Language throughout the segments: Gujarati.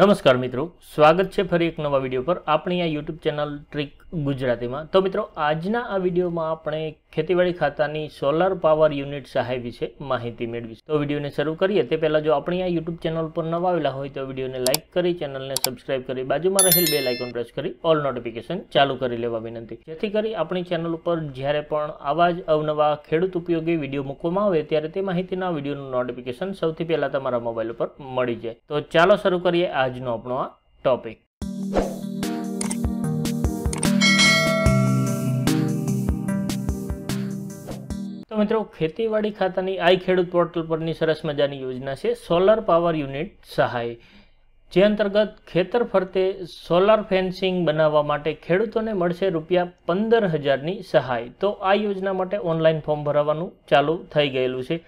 નમસ્કાર મિત્રો સ્વાગત છે ફરી એક નવા વિડીયો પર આપણી આ યુટ્યુબ ચેનલ ટ્રીક ગુજરાતીમાં તો મિત્રો આજના આ વિડીયોમાં આપણે ખેતીવાડી ખાતાની સોલાર પાવર યુનિટ સહાય વિશે માહિતી મેળવીશું તો વિડીયોને શરૂ કરીએ તે પહેલાં જો આપણી આ યુટ્યુબ ચેનલ પર નવા આવેલા હોય તો વિડીયોને લાઇક કરી ચેનલને સબસ્ક્રાઇબ કરી બાજુમાં રહેલ બે લાઇકોન પ્રેસ કરી ઓલ નોટિફિકેશન ચાલુ કરી લેવા વિનંતી જેથી કરી આપણી ચેનલ ઉપર જ્યારે પણ આવા જ અવનવા ખેડૂત ઉપયોગી વિડીયો મૂકવામાં આવે ત્યારે તે માહિતીના વિડીયોનું નોટિફિકેશન સૌથી પહેલાં તમારા મોબાઈલ ઉપર મળી જાય તો ચાલો શરૂ કરીએ આ આજનો આપણો આ ટોપિક તો મિત્રો ખેતીવાડી ખાતાની આઈ ખેડૂત પોર્ટલ પરની સરસ મજાની યોજના છે સોલર પાવર યુનિટ સહાય જે અંતર્ગત ખેતર ફરતે સોલાર ફેન્સિંગ બનાવવા માટે ખેડૂતોને મળશે રૂપિયા પંદર હજારની સહાય તો આ યોજના માટે ઓનલાઈન ફોર્મ ભરાવાનું ચાલુ થઈ ગયેલું છે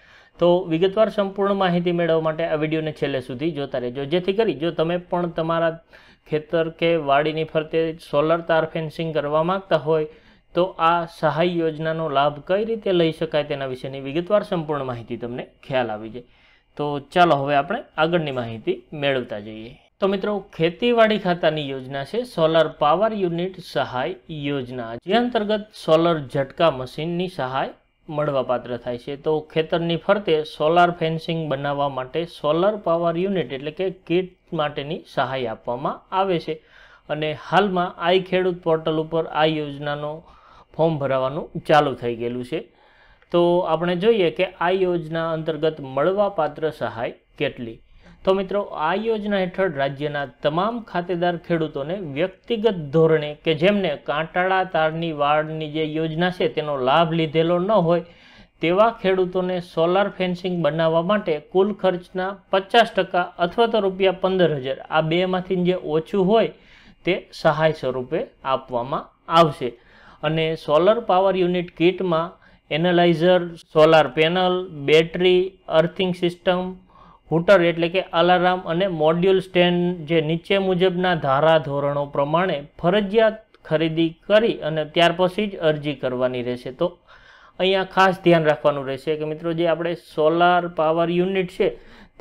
તો વિગતવાર સંપૂર્ણ માહિતી મેળવવા માટે આ વિડીયોને છેલ્લે સુધી જોતા રહેજો જેથી કરી જો તમે પણ તમારા ખેતર કે વાડીની ફરતે સોલર તાર ફેન્સિંગ કરવા માગતા હોય તો આ સહાય યોજનાનો લાભ કઈ રીતે લઈ શકાય તેના વિશેની વિગતવાર સંપૂર્ણ માહિતી તમને ખ્યાલ આવી જાય તો ચાલો હવે આપણે આગળની માહિતી મેળવતા જઈએ તો મિત્રો ખેતીવાડી ખાતાની યોજના છે સોલર પાવર યુનિટ સહાય યોજના જે અંતર્ગત સોલર ઝટકા મશીનની સહાય મળવાપાત્ર થાય છે તો ખેતરની ફરતે સોલાર ફેન્સિંગ બનાવવા માટે સોલાર પાવર યુનિટ એટલે કે કીટ માટેની સહાય આપવામાં આવે છે અને હાલમાં આઈ ખેડૂત પોર્ટલ ઉપર આ યોજનાનો ફોર્મ ભરાવાનું ચાલુ થઈ ગયેલું છે તો આપણે જોઈએ કે આ યોજના અંતર્ગત મળવાપાત્ર સહાય કેટલી તો મિત્રો આ યોજના હેઠળ રાજ્યના તમામ ખાતેદાર ખેડૂતોને વ્યક્તિગત ધોરણે કે જેમને કાંટાળા તારની વાડની જે યોજના છે તેનો લાભ લીધેલો ન હોય તેવા ખેડૂતોને સોલાર ફેન્સિંગ બનાવવા માટે કુલ ખર્ચના પચાસ ટકા અથવા તો રૂપિયા પંદર હજાર આ બેમાંથી જે ઓછું હોય તે સહાય સ્વરૂપે આપવામાં આવશે અને સોલર પાવર યુનિટ કિટમાં analyser solar panel battery earthing system hooter એટલે કે અલાર્મ અને મોડ્યુલ સ્ટેન્ડ જે નીચે મુજબના ધારા ધોરણો પ્રમાણે ફરજિયાત ખરીદી કરી અને ત્યાર પછી જ અરજી કરવાની રહેશે તો અહીંયા ખાસ ધ્યાન રાખવાનું રહેશે કે મિત્રો જે આપણે સોલાર પાવર યુનિટ છે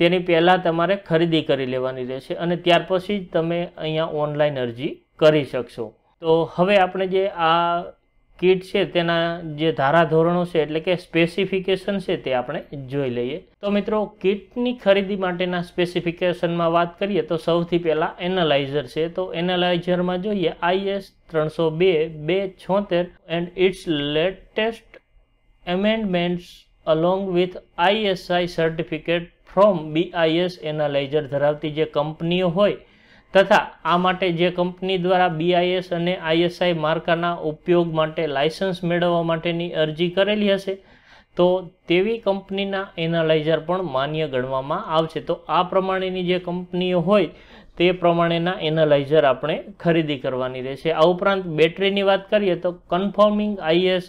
તેની પહેલાં તમારે ખરીદી કરી લેવાની રહેશે અને ત્યાર પછી જ તમે અહીંયા ઓનલાઈન અરજી કરી શકશો તો હવે આપણે જે આ કીટ છે તેના જે ધારાધોરણો છે એટલે કે સ્પેસિફિકેશન છે તે આપણે જોઈ લઈએ તો મિત્રો કીટની ખરીદી માટેના સ્પેસિફિકેશનમાં વાત કરીએ તો સૌથી પહેલાં એનાલાઇઝર છે તો એનાલાઇઝરમાં જોઈએ આઈએસ ત્રણસો બે બે છોતેર and it's latest amendments along with ISI certificate from BIS analyser ધરાવતી જે કંપનીઓ હોય તથા આ માટે જે કંપની દ્વારા બીઆઈએસ અને આઈએસઆઈ માર્કાના ઉપયોગ માટે લાયસન્સ મેળવવા માટેની અરજી કરેલી હશે તો તેવી કંપનીના એનાલાઇઝર પણ માન્ય ગણવામાં આવશે તો આ પ્રમાણેની જે કંપનીઓ હોય તે પ્રમાણેના એનાલાઇઝર આપણે ખરીદી કરવાની રહેશે આ ઉપરાંત બેટરીની વાત કરીએ તો કન્ફર્મિંગ આઈએસ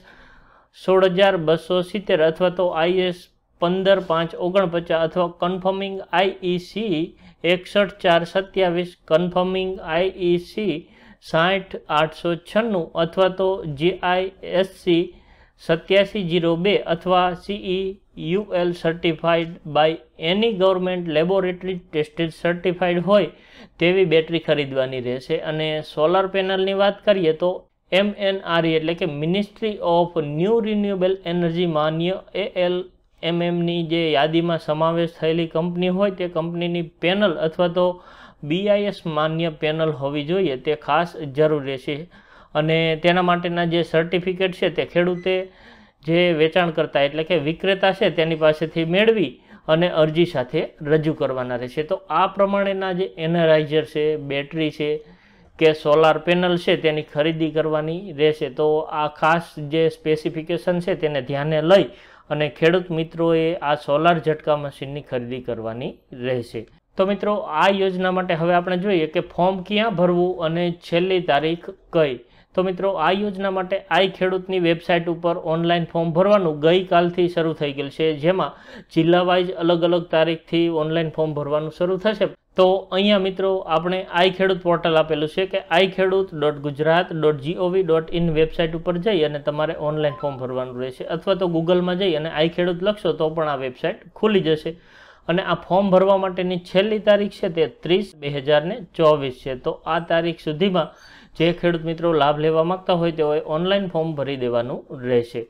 સોળ હજાર બસો સિત્તેર અથવા તો આઈએસ પંદર પાંચ ઓગણપચાસ અથવા કન્ફર્મિંગ આઈઈસી e એકસઠ ચાર સત્યાવીસ કન્ફર્મિંગ આઈઈસી e સાઠ આઠસો છન્નું અથવા તો જીઆઈએસસી સત્યાસી જીરો બે અથવા CE UL certified by any government laboratory tested certified હોય તેવી બેટરી ખરીદવાની રહેશે અને સોલાર પેનલની વાત કરીએ તો એમએનઆરઈ e એટલે કે ministry of new renewable energy માન્ય એ એલ એમએમની જે યાદીમાં સમાવેશ થયેલી કંપની હોય તે કંપનીની પેનલ અથવા તો બીઆઈએસ માન્ય પેનલ હોવી જોઈએ તે ખાસ જરૂરી છે અને તેના માટેના જે સર્ટિફિકેટ છે તે ખેડૂતે જે વેચાણકર્તા એટલે કે વિક્રેતા છે તેની પાસેથી મેળવી અને અરજી સાથે રજૂ કરવાના રહેશે તો આ પ્રમાણેના જે એનરાઇઝર છે બેટરી છે કે સોલાર પેનલ છે તેની ખરીદી કરવાની રહેશે તો આ ખાસ જે સ્પેસિફિકેશન છે તેને ધ્યાને લઈ અને ખેડૂત મિત્રોએ આ સોલાર ઝટકા મશીનની ખરીદી કરવાની રહેશે તો મિત્રો આ યોજના માટે હવે આપણે જોઈએ કે ફોર્મ ક્યાં ભરવું અને છેલ્લી તારીખ કઈ તો મિત્રો આ યોજના માટે આઈ ખેડૂતની વેબસાઇટ ઉપર ઓનલાઈન ફોર્મ ભરવાનું ગઈકાલથી શરૂ થઈ ગયેલ છે જેમાં જિલ્લાવાઇઝ અલગ અલગ તારીખથી ઓનલાઈન ફોર્મ ભરવાનું શરૂ થશે તો અહીંયા મિત્રો આપણે આઈ ખેડૂત પોર્ટલ આપેલું છે કે I Khedut dot Gujarat dot GOV dot in website ઉપર જઈ અને તમારે ઓનલાઈન ફોર્મ ભરવાનું રહેશે અથવા તો ગૂગલમાં જઈ અને આઈ ખેડૂત લખશો તો પણ આ વેબસાઇટ ખુલી જશે અને આ ફોર્મ ભરવા માટેની છેલ્લી તારીખ છે તે ત્રીસ બે હજારને ચોવીસ છે તો આ તારીખ સુધીમાં જે ખેડૂત મિત્રો લાભ લેવા માગતા હોય તેઓએ ઓનલાઈન ફોર્મ ભરી દેવાનું રહેશે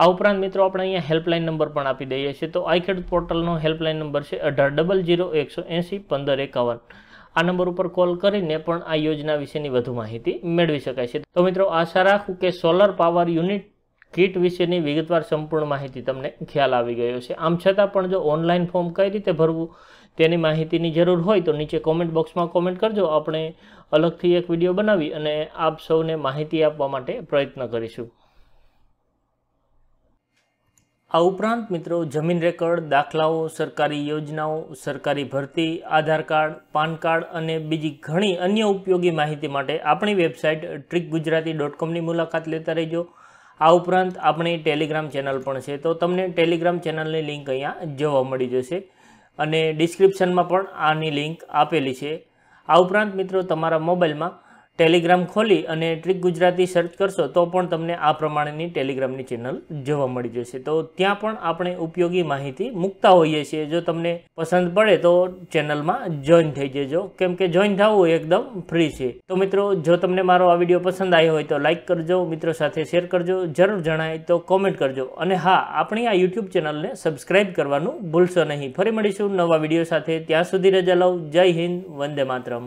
આ ઉપરાંત મિત્રો આપણે અહીંયા હેલ્પલાઇન નંબર પણ આપી દઈએ છીએ તો આઈ ખેડૂત પોર્ટલનો હેલ્પલાઇન નંબર છે અઢાર ડબલ જીરો એકસો એંસી પંદર એકાવન આ નંબર ઉપર કોલ કરીને પણ આ યોજના વિશેની વધુ માહિતી મેળવી શકાય છે તો મિત્રો આશા રાખું કે સોલર પાવર યુનિટ કીટ વિશેની વિગતવાર સંપૂર્ણ માહિતી તમને ખ્યાલ આવી ગયો છે આમ છતાં પણ જો ઓનલાઈન ફોર્મ કઈ રીતે ભરવું તેની માહિતીની જરૂર હોય તો નીચે કોમેન્ટ બોક્સમાં કોમેન્ટ કરજો આપણે અલગથી એક વિડીયો બનાવી અને આપ સૌને માહિતી આપવા માટે પ્રયત્ન કરીશું આ ઉપરાંત મિત્રો જમીન રેકર્ડ દાખલાઓ સરકારી યોજનાઓ સરકારી ભરતી આધાર કાર્ડ પાન કાર્ડ અને બીજી ઘણી અન્ય ઉપયોગી માહિતી માટે આપણી વેબસાઇટ ટ્રીક ગુજરાતી ડોટ કોમની મુલાકાત લેતા રહેજો આ ઉપરાંત આપણી ટેલિગ્રામ ચેનલ પણ છે તો તમને ટેલિગ્રામ ચેનલની લિંક અહીંયા જોવા મળી જશે અને ડિસ્ક્રિપ્શનમાં પણ આની લિંક આપેલી છે આ ઉપરાંત મિત્રો તમારા મોબાઈલમાં ટેલિગ્રામ ખોલી અને ટ્રીક ગુજરાતી સર્ચ કરશો તો પણ તમને આ પ્રમાણેની ટેલિગ્રામની ચેનલ જોવા મળી જશે તો ત્યાં પણ આપણે ઉપયોગી માહિતી મૂકતા હોઈએ છીએ જો તમને પસંદ પડે તો ચેનલમાં જોઈન થઈ જજો કેમ કે જોઈન થવું એકદમ ફ્રી છે તો મિત્રો જો તમને મારો આ વિડીયો પસંદ આવ્યો હોય તો લાઇક કરજો મિત્રો સાથે શેર કરજો જરૂર જણાય તો કોમેન્ટ કરજો અને હા આપણી આ યુટ્યુબ ચેનલને સબસ્ક્રાઇબ કરવાનું ભૂલશો નહીં ફરી મળીશું નવા વિડીયો સાથે ત્યાં સુધી રજા લઉં જય હિન્દ વંદે માતરમ